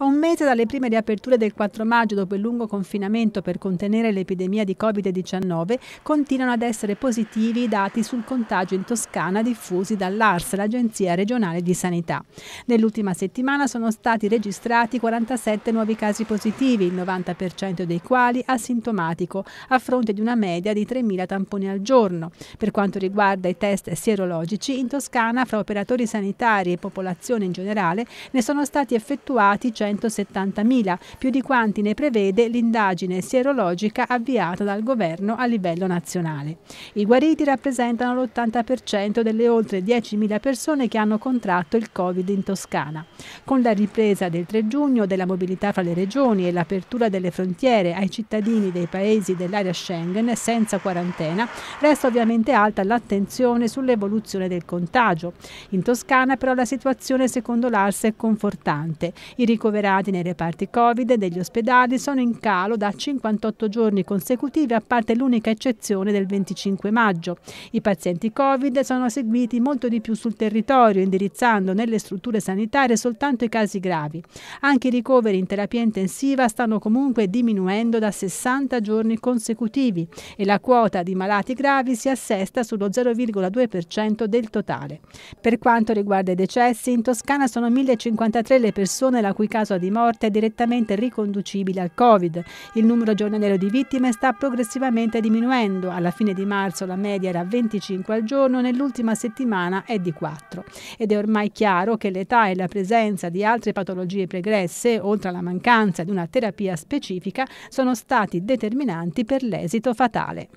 A un mese dalle prime riaperture del 4 maggio, dopo il lungo confinamento per contenere l'epidemia di Covid-19, continuano ad essere positivi i dati sul contagio in Toscana diffusi dall'ARS, l'Agenzia regionale di sanità. Nell'ultima settimana sono stati registrati 47 nuovi casi positivi, il 90% dei quali asintomatico, a fronte di una media di 3.000 tamponi al giorno. Per quanto riguarda i test sierologici, in Toscana fra operatori sanitari e popolazione in generale ne sono stati effettuati 100 270.000, più di quanti ne prevede l'indagine sierologica avviata dal governo a livello nazionale. I guariti rappresentano l'80% delle oltre 10.000 persone che hanno contratto il Covid in Toscana. Con la ripresa del 3 giugno della mobilità fra le regioni e l'apertura delle frontiere ai cittadini dei paesi dell'area Schengen senza quarantena, resta ovviamente alta l'attenzione sull'evoluzione del contagio. In Toscana però la situazione secondo l'ARS è confortante. I ricoverati ricoverati nei reparti Covid degli ospedali sono in calo da 58 giorni consecutivi, a parte l'unica eccezione del 25 maggio. I pazienti Covid sono seguiti molto di più sul territorio, indirizzando nelle strutture sanitarie soltanto i casi gravi. Anche i ricoveri in terapia intensiva stanno comunque diminuendo da 60 giorni consecutivi e la quota di malati gravi si assesta sullo 0,2% del totale. Per quanto riguarda i decessi, in Toscana sono 1053 le persone la cui causa caso di morte è direttamente riconducibile al Covid. Il numero giornaliero di vittime sta progressivamente diminuendo. Alla fine di marzo la media era 25 al giorno, nell'ultima settimana è di 4. Ed è ormai chiaro che l'età e la presenza di altre patologie pregresse, oltre alla mancanza di una terapia specifica, sono stati determinanti per l'esito fatale.